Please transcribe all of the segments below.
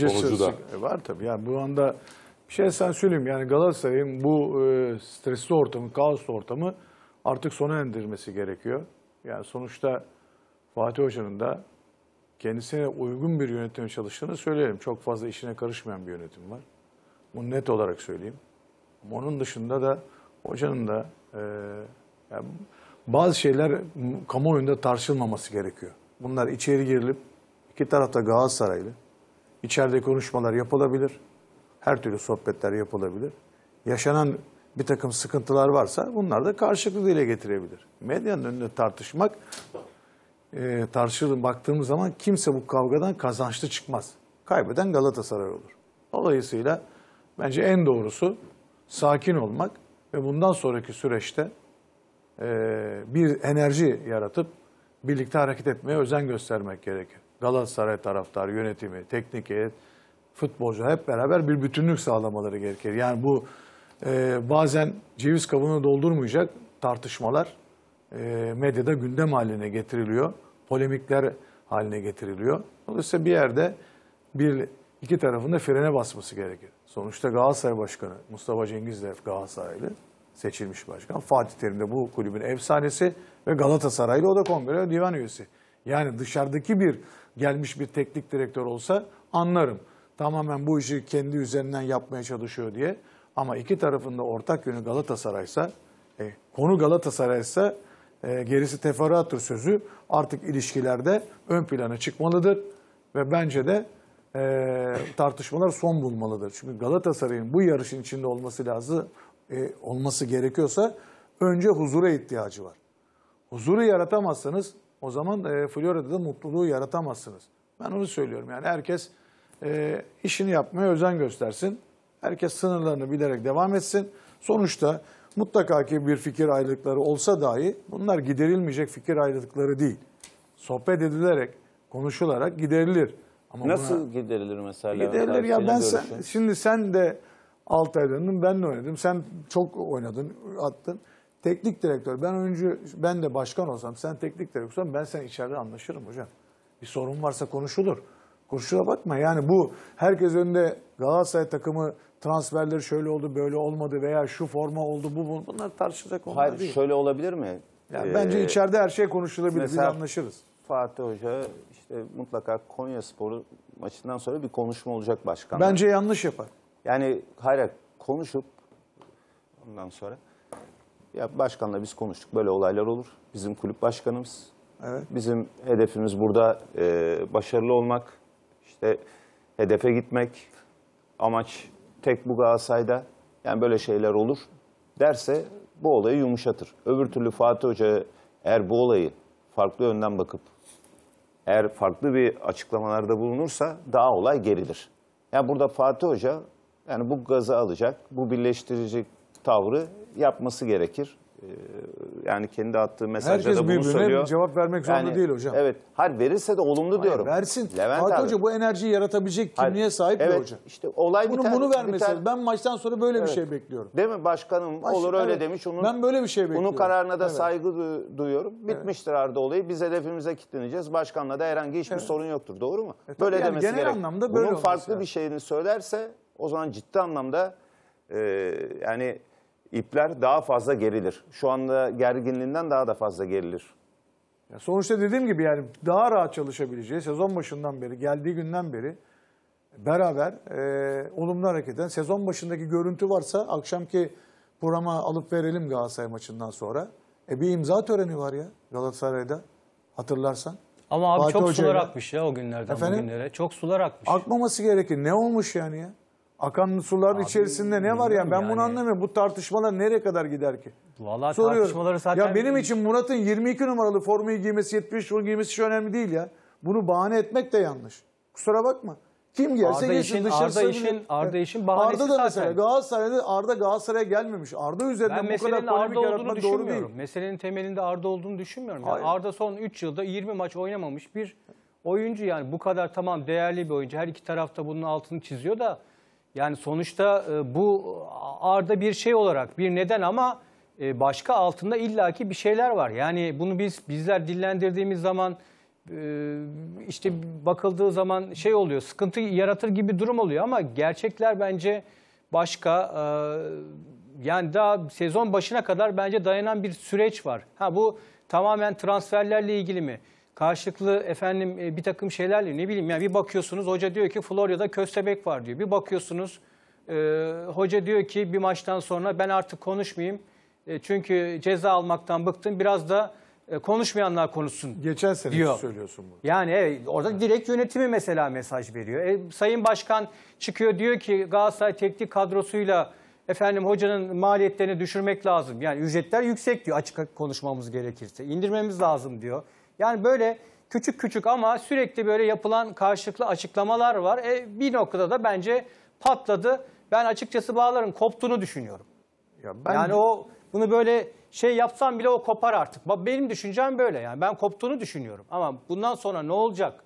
Sonucu da. E var tabii. Yani bu anda bir şey sen söyleyeyim. Yani Galatasaray'ın bu e, stresli ortamı, kaoslu ortamı artık sona endirmesi gerekiyor. Yani sonuçta Fatih Hoca'nın da kendisine uygun bir yönetim çalıştığını söyleyelim. Çok fazla işine karışmayan bir yönetim var. Bunu net olarak söyleyeyim. Ama onun dışında da hocanın da e, yani bazı şeyler kamuoyunda tartışılmaması gerekiyor. Bunlar içeri girilip iki tarafta Galatasaraylı, İçeride konuşmalar yapılabilir. Her türlü sohbetler yapılabilir. Yaşanan bir takım sıkıntılar varsa bunlar da karşılıklı dile getirebilir. Medyanın önünde tartışmak, e, tartışılın baktığımız zaman kimse bu kavgadan kazançlı çıkmaz. Kaybeden Galatasaray olur. Dolayısıyla bence en doğrusu sakin olmak ve bundan sonraki süreçte e, bir enerji yaratıp birlikte hareket etmeye özen göstermek gerekir. Galatasaray taraftarı, yönetimi, teknik heyet, futbolcu hep beraber bir bütünlük sağlamaları gerekir. Yani bu e, bazen ceviz kabuğunu doldurmayacak tartışmalar e, medyada gündem haline getiriliyor. Polemikler haline getiriliyor. Dolayısıyla bir yerde bir iki tarafında frene basması gerekir. Sonuçta Galatasaray Başkanı Mustafa Cengiz de Galatasaraylı seçilmiş başkan. Fatih Terim de bu kulübün efsanesi ve Galatasaraylı o da kongre divan üyesi. Yani dışarıdaki bir gelmiş bir teknik direktör olsa anlarım. Tamamen bu işi kendi üzerinden yapmaya çalışıyor diye. Ama iki tarafında ortak yönü Galatasaray'sa, e, konu Galatasaray'sa e, gerisi teferruattır sözü artık ilişkilerde ön plana çıkmalıdır. Ve bence de e, tartışmalar son bulmalıdır. Çünkü Galatasaray'ın bu yarışın içinde olması lazım, e, olması gerekiyorsa önce huzura ihtiyacı var. Huzuru yaratamazsanız o zaman e, Florya'da da mutluluğu yaratamazsınız. Ben onu söylüyorum yani herkes e, işini yapmaya özen göstersin. Herkes sınırlarını bilerek devam etsin. Sonuçta mutlaka ki bir fikir ayrılıkları olsa dahi bunlar giderilmeyecek fikir ayrılıkları değil. Sohbet edilerek, konuşularak giderilir. Ama Nasıl buna, giderilir mesela? Giderilir ya ben sen, şimdi sen de alt Altay'danın ben de oynadım. Sen çok oynadın, attın. Teknik direktör, ben oyuncu, ben de başkan olsam, sen teknik direktörsen ben sen içeride anlaşırım hocam. Bir sorun varsa konuşulur. Konuşula bakma yani bu herkes önünde Galatasaray takımı transferleri şöyle oldu böyle olmadı veya şu forma oldu bu, bu bunlar tartışacak konular Hayır, değil. şöyle olabilir mi? Yani ee, bence içeride her şey konuşulabilir, mesela, biz anlaşırız. Fatih Hoca işte mutlaka Konya Sporu maçından sonra bir konuşma olacak başkan. Bence yanlış yapar. Yani hayır konuşup ondan sonra ya başkanla biz konuştuk. Böyle olaylar olur. Bizim kulüp başkanımız. Evet. Bizim hedefimiz burada e, başarılı olmak. İşte hedefe gitmek. Amaç tek bu Galatasaray'da. Yani böyle şeyler olur derse bu olayı yumuşatır. Öbür türlü Fatih Hoca eğer bu olayı farklı yönden bakıp eğer farklı bir açıklamalarda bulunursa daha olay gerilir. Yani burada Fatih Hoca yani bu gazı alacak, bu birleştirecek tavrı yapması gerekir. Ee, yani kendi attığı mesajda da bunu söylüyor. Herkes cevap vermek zorunda yani, değil hocam. Evet. Hayır verirse de olumlu Hayır, diyorum. Versin. Levent Fatih abi. Hoca bu enerjiyi yaratabilecek kimliğe Hayır, sahip evet, bir hoca. İşte olay Bunun biter, bunu vermesin. Biter. Ben maçtan sonra böyle evet. bir şey bekliyorum. Değil mi? Başkanım Baş, olur evet. öyle demiş. Onun, ben böyle bir şey bekliyorum. Bunun kararına da evet. saygı du duyuyorum. Bitmiştir Arda olayı. Biz hedefimize kilitleneceğiz. Başkanla da herhangi hiçbir evet. sorun yoktur. Doğru mu? E, böyle yani demesi genel gerek. anlamda böyle Bunun farklı yani. bir şeyini söylerse o zaman ciddi anlamda e, yani ipler daha fazla gerilir. Şu anda gerginliğinden daha da fazla gerilir. Ya sonuçta dediğim gibi yani daha rahat çalışabileceği sezon başından beri, geldiği günden beri beraber e, olumlu hareket eden sezon başındaki görüntü varsa akşamki programa alıp verelim Galatasaray maçından sonra. E bir imza töreni var ya Galatasaray'da hatırlarsan. Ama abi Fatih çok Hoca sular akmış ya o günlerden Efendim? bugünlere. Çok sular akmış. Akmaması gerekir. Ne olmuş yani ya? Akan sular Abi, içerisinde ne var yani? Ben yani... bunu anlamıyorum. Bu tartışmalar nereye kadar gider ki? Vallahi Soruyorum. tartışmaları zaten... Ya benim için Murat'ın 22 numaralı formayı giymesi, 70 numaralı giymesi hiç önemli değil ya. Bunu bahane etmek de yanlış. Kusura bakma. Kim gelse Arda geçsin dışarısı. Arda işin, Arda işin bahanesi Arda da mesela zaten. Galatasaray'da Arda Galatasaray'a gelmemiş. Arda üzerinden bu kadar polemik yaratmak doğru değil. Meselenin temelinde Arda olduğunu düşünmüyorum. Yani Hayır. Arda son 3 yılda 20 maç oynamamış bir oyuncu yani bu kadar tamam değerli bir oyuncu. Her iki tarafta bunun altını çiziyor da yani sonuçta e, bu arda bir şey olarak bir neden ama e, başka altında illaki bir şeyler var. Yani bunu biz bizler dillendirdiğimiz zaman e, işte bakıldığı zaman şey oluyor sıkıntı yaratır gibi durum oluyor ama gerçekler bence başka yani daha sezon başına kadar bence dayanan bir süreç var. Ha bu tamamen transferlerle ilgili mi? karşılıklı efendim e, bir takım şeylerle ne bileyim yani bir bakıyorsunuz hoca diyor ki Florya'da köstebek var diyor. Bir bakıyorsunuz e, hoca diyor ki bir maçtan sonra ben artık konuşmayayım. E, çünkü ceza almaktan bıktım. Biraz da e, konuşmayanlar konuşsun Geçen sene diyor. söylüyorsun bunu. Yani e, evet, orada direkt yönetimi mesela mesaj veriyor. E, Sayın Başkan çıkıyor diyor ki Galatasaray teknik kadrosuyla efendim hocanın maliyetlerini düşürmek lazım. Yani ücretler yüksek diyor açık konuşmamız gerekirse. İndirmemiz lazım diyor. Yani böyle küçük küçük ama sürekli böyle yapılan karşılıklı açıklamalar var. E, bir noktada da bence patladı. Ben açıkçası bağların koptuğunu düşünüyorum. Ya ben... Yani o bunu böyle şey yapsam bile o kopar artık. Benim düşüncem böyle yani ben koptuğunu düşünüyorum. Ama bundan sonra ne olacak?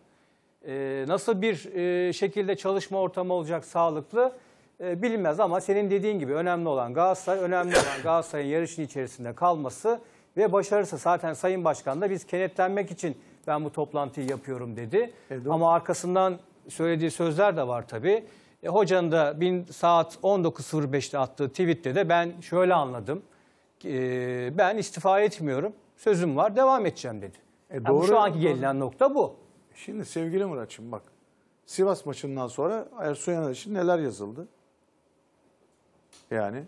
E, nasıl bir e, şekilde çalışma ortamı olacak sağlıklı? E, bilinmez ama senin dediğin gibi önemli olan Galatasaray, önemli olan Galatasaray'ın yarışın içerisinde kalması ve başarısı. Zaten Sayın Başkan da biz kenetlenmek için ben bu toplantıyı yapıyorum dedi. Evet, Ama arkasından söylediği sözler de var tabii. E, hocanın da bin, saat 19.05'te attığı tweette de ben şöyle anladım. E, ben istifa etmiyorum, sözüm var, devam edeceğim dedi. E, doğru, yani şu anki gelinen nokta bu. Şimdi sevgili Muratçım bak, Sivas maçından sonra Ersun Yanal için neler yazıldı? Yani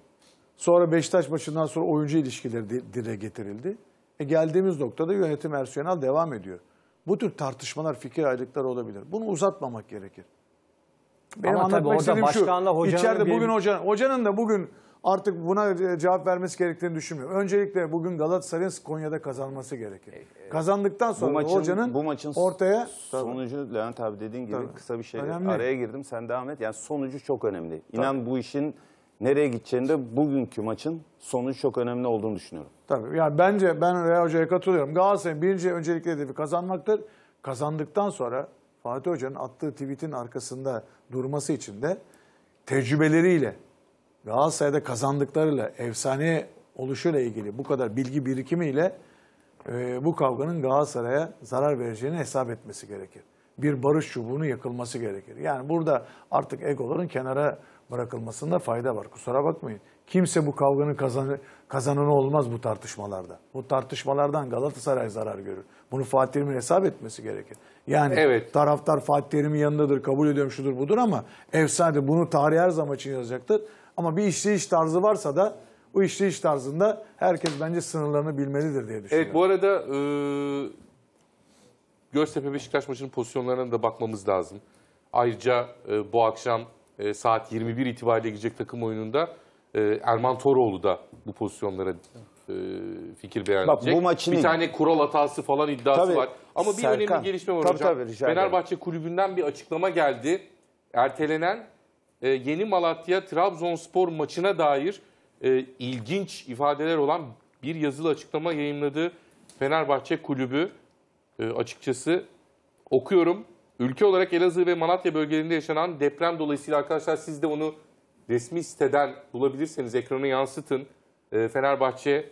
Sonra Beşiktaş maçından sonra oyuncu ilişkileri dile getirildi. E geldiğimiz noktada yönetim Ersuyenal devam ediyor. Bu tür tartışmalar, fikir ayrılıkları olabilir. Bunu uzatmamak gerekir. Benim Ama anlatmak istediğim şu, hocanın içeride bir... hocanın, hocanın da bugün artık buna e, cevap vermesi gerektiğini düşünmüyorum. Öncelikle bugün Galatasaray'ın Konya'da kazanması gerekir. E, e, Kazandıktan sonra bu maçın, hocanın bu maçın ortaya... Sonucu tabii. Levent abi dediğin gibi tabii. kısa bir şey önemli. araya girdim sen devam et. Yani sonucu çok önemli. Tabii. İnan bu işin nereye gideceğinde bugünkü maçın sonucu çok önemli olduğunu düşünüyorum. Tabii yani bence ben Real Hoca'ya katılıyorum. Galatasaray'ın birinci öncelikli hedefi kazanmaktır. Kazandıktan sonra Fatih Hoca'nın attığı tweetin arkasında durması için de tecrübeleriyle, Galatasaray'da kazandıklarıyla, efsane oluşuyla ilgili bu kadar bilgi birikimiyle e, bu kavganın Galatasaray'a zarar vereceğini hesap etmesi gerekir. Bir barış çubuğunun yakılması gerekir. Yani burada artık egoların kenara bırakılmasında fayda var. Kusura bakmayın. Kimse bu kavganın kazanı, kazananı olmaz bu tartışmalarda. Bu tartışmalardan Galatasaray zarar görür. Bunu Fatih Terim'in hesap etmesi gerekir. Yani evet. taraftar Fatih Terim'in yanındadır, kabul ediyorum şudur budur ama efsane bunu tarih her zaman için yazacaktır. Ama bir işleyiş tarzı varsa da bu işleyiş tarzında herkes bence sınırlarını bilmelidir diye düşünüyorum. Evet bu arada e, Göztepe Beşiktaş maçının pozisyonlarına da bakmamız lazım. Ayrıca e, bu akşam e, saat 21 itibariyle gidecek takım oyununda e, Erman Toroğlu da bu pozisyonlara e, fikir beyan Bak, Bu maçın bir tane kural hatası falan iddiası tabii, var. Ama bir Serkan, önemli gelişme var tabii, hocam. Tabii, Fenerbahçe kulübünden bir açıklama geldi. Ertelenen e, yeni Malatya Trabzonspor maçına dair e, ilginç ifadeler olan bir yazılı açıklama yayınladı Fenerbahçe kulübü. E, açıkçası okuyorum. Ülke olarak Elazığ ve Malatya bölgelerinde yaşanan deprem dolayısıyla arkadaşlar siz de onu resmi siteden bulabilirseniz ekranı yansıtın. Ee, Fenerbahçe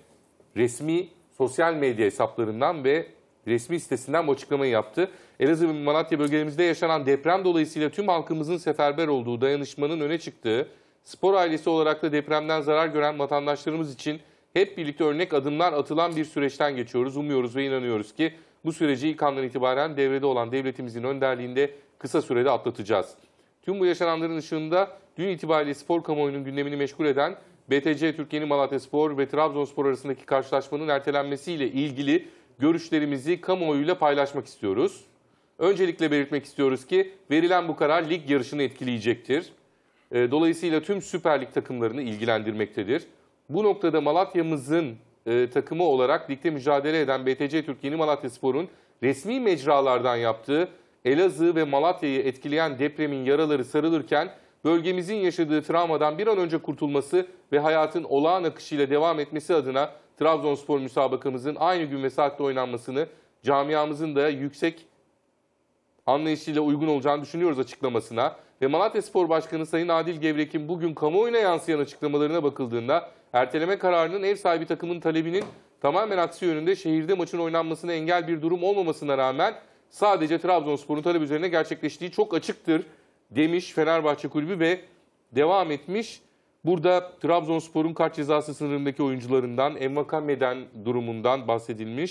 resmi sosyal medya hesaplarından ve resmi sitesinden bu açıklamayı yaptı. Elazığ ve Malatya bölgelerimizde yaşanan deprem dolayısıyla tüm halkımızın seferber olduğu dayanışmanın öne çıktığı, spor ailesi olarak da depremden zarar gören vatandaşlarımız için hep birlikte örnek adımlar atılan bir süreçten geçiyoruz. Umuyoruz ve inanıyoruz ki bu süreci ilk andan itibaren devrede olan devletimizin önderliğinde kısa sürede atlatacağız. Tüm bu yaşananların ışığında dün itibariyle spor kamuoyunun gündemini meşgul eden BTC Türkiye'nin Malatya Spor ve Trabzonspor arasındaki karşılaşmanın ertelenmesiyle ilgili görüşlerimizi kamuoyuyla paylaşmak istiyoruz. Öncelikle belirtmek istiyoruz ki verilen bu karar lig yarışını etkileyecektir. E, dolayısıyla tüm Süper Lig takımlarını ilgilendirmektedir. Bu noktada Malatya'mızın e, takımı olarak ligde mücadele eden BTC Türk Yeni Malatya Spor'un resmi mecralardan yaptığı Elazığ ve Malatya'yı etkileyen depremin yaraları sarılırken bölgemizin yaşadığı travmadan bir an önce kurtulması ve hayatın olağan akışıyla devam etmesi adına Trabzonspor müsabakamızın aynı gün ve saatte oynanmasını camiamızın da yüksek anlayışıyla uygun olacağını düşünüyoruz açıklamasına. Ve Malatya Spor Başkanı Sayın Adil Gevrek'in bugün kamuoyuna yansıyan açıklamalarına bakıldığında Erteleme kararının ev sahibi takımın talebinin tamamen aksi yönünde şehirde maçın oynanmasına engel bir durum olmamasına rağmen sadece Trabzonspor'un talep üzerine gerçekleştiği çok açıktır demiş Fenerbahçe Kulübü ve devam etmiş. Burada Trabzonspor'un kart cezası sınırındaki oyuncularından, Envakame'den durumundan bahsedilmiş.